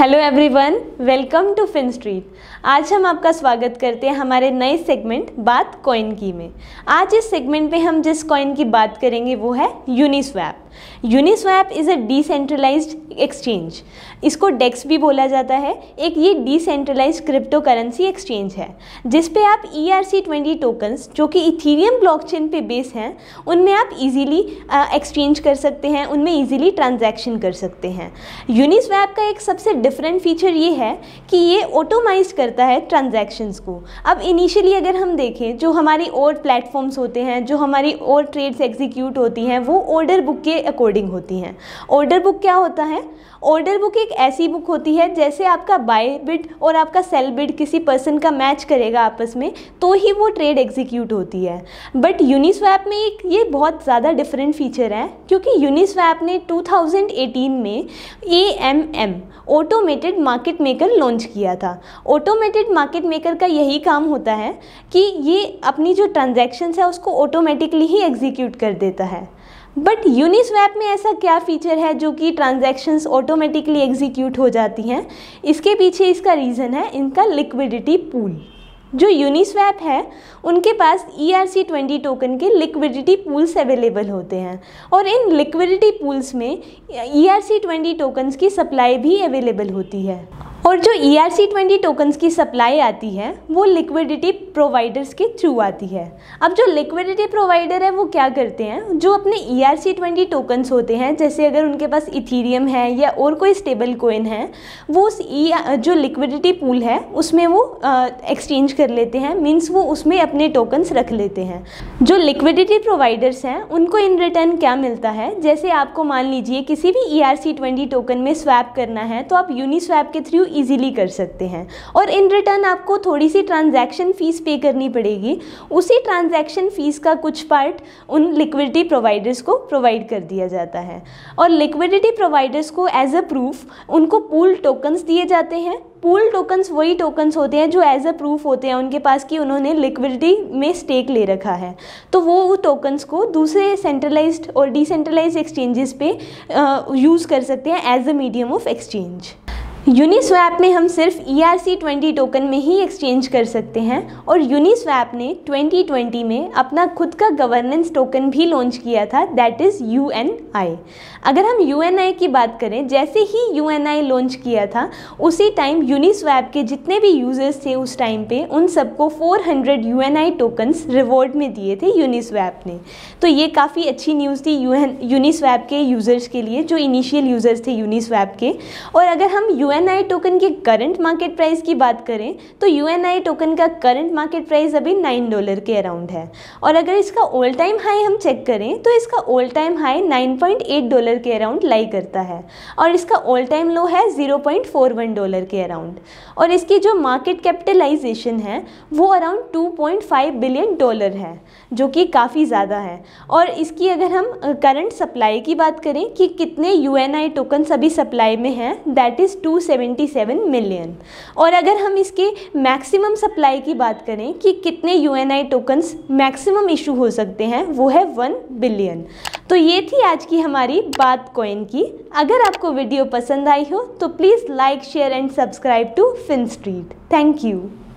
hello everyone welcome to Fin Street आज हम आपका स्वागत करते हैं हमारे नए सेगमेंट बात कॉइन की में आज इस सेगमेंट में हम जिस कॉइन की बात करेंगे वो है Uniswap Uniswap is a decentralize exchange इसको डेक्स भी बोला जाता है एक ये डिसेंट्रलाइज क्रिप्टो करेंसी एक्सचेंज है जिस पे आप E R C twenty tokens जो कि इथीरियम ब्लॉकचेन पे बेस हैं उनमें आप इजीली एक्सचेंज कर सकते हैं उनमें इजीली ट्रांजैक्शन कर सकते हैं यूनिस्वैप का एक सबसे डिफरेंट फीचर ये है कि ये ऑटोमाइज करता है ट्रांजेक्शन्स को अब इनिशियली अगर हम देखें जो हमारे और प्लेटफॉर्म्स होते हैं जो हमारी और ट्रेड्स एग्जीक्यूट होती हैं वो ऑर्डर बुक के अकॉर्डिंग होती हैं ऑर्डर बुक क्या होता है ऑर्डर बुक एक ऐसी बुक होती है जैसे आपका बाय बिड और आपका सेल बिड किसी पर्सन का मैच करेगा आपस में तो ही वो ट्रेड एग्जीक्यूट होती है बट यूनिस्वैप में एक ये बहुत ज़्यादा डिफरेंट फीचर है क्योंकि यूनिस्वैप ने 2018 में A M M automated market maker launch किया था ऑटोमेटेड मार्केट मेकर का यही काम होता है कि ये अपनी जो ट्रांजेक्शन्स है उसको ऑटोमेटिकली ही एग्जीक्यूट कर देता है बट यूनिस्वैप में ऐसा क्या फ़ीचर है जो कि ट्रांजेक्शन्स ऑटोमेटिकली एग्जीक्यूट हो जाती हैं इसके पीछे इसका रीज़न है इनका लिक्विडिटी पूल जो यूनिस्वैप है उनके पास E R C twenty token के लिक्विडिटी पूल्स अवेलेबल होते हैं और इन लिक्विडिटी पूल्स में E R C twenty tokens की सप्लाई भी अवेलेबल होती है और जो E R C twenty tokens की सप्लाई आती है वो लिक्विडिटी प्रोवाइडर्स के थ्रू आती है अब जो लिक्विडिटी प्रोवाइडर है वो क्या करते हैं जो अपने E R C twenty tokens होते हैं जैसे अगर उनके पास इथीरियम है या और कोई स्टेबल कोइन है वो उस ई e, जो लिक्विडिटी पूल है उसमें वो एक्सचेंज कर लेते हैं मीन्स वो उसमें अपने टोकन्स रख लेते हैं जो लिक्विडिटी प्रोवाइडर्स हैं उनको इन रिटर्न क्या मिलता है जैसे आपको मान लीजिए किसी भी E R C twenty token में स्वैप करना है तो आप यूनी स्वैप के थ्रू इजीली कर सकते हैं और इन रिटर्न आपको थोड़ी सी ट्रांजैक्शन फ़ीस पे करनी पड़ेगी उसी ट्रांजैक्शन फ़ीस का कुछ पार्ट उन लिक्विडिटी प्रोवाइडर्स को प्रोवाइड कर दिया जाता है और लिक्विडिटी प्रोवाइडर्स को एज अ प्रूफ उनको पूल टोकन्स दिए जाते हैं पूल टोकन्स वही टोकन्स होते हैं जो एज अ प्रूफ होते हैं उनके पास कि उन्होंने लिक्विडिटी में स्टेक ले रखा है तो वो टोकन्स को दूसरे सेंट्रलाइज्ड और डिसेंट्रलाइज एक्सचेंजेस पे यूज़ कर सकते हैं as a medium of exchange Uniswap में हम सिर्फ E R C twenty token में ही एक्सचेंज कर सकते हैं और यूनिस्वैप ने 2020 में अपना खुद का गवर्नेंस टोकन भी लॉन्च किया था that is U N I अगर हम यू एन आई की बात करें जैसे ही यू एन आई लॉन्च किया था उसी टाइम यूनिस्वैप के जितने भी यूज़र्स थे उस टाइम पे उन सबको 400 hundred U N I tokens reward में दिए थे यूनिस्वैप ने तो ये काफ़ी अच्छी न्यूज़ थी यू यूनिस्वैप के यूज़र्स के लिए जो इनिशियल यूज़र्स थे यूनिस्वैप के और अगर हम यू यूएनआई टोकन की करंट मार्केट प्राइस की बात करें तो यूएनआई टोकन का करंट मार्केट प्राइस अभी नाइन डॉलर के अराउंड है और अगर इसका ऑल टाइम हाई हम चेक करें तो इसका all time high nine point eight dollar के अराउंड लाई करता है और इसका ऑल टाइम लो है zero point four one dollar के अराउंड और इसकी जो मार्केट कैपिटलाइजेशन है वो around two point five billion dollar है जो कि काफ़ी ज़्यादा है और इसकी अगर हम करंट सप्लाई की बात करें कि कितने यू एन आई टोकन सभी सप्लाई में हैं दैट इज़ टू 277 मिलियन और अगर हम इसके मैक्सिमम सप्लाई की बात करें कि कितने यू टोकन्स मैक्सिमम इशू हो सकते हैं वो है वन बिलियन तो ये थी आज की हमारी बात कॉइन की अगर आपको वीडियो पसंद आई हो तो please like share and subscribe to Fin Street thank you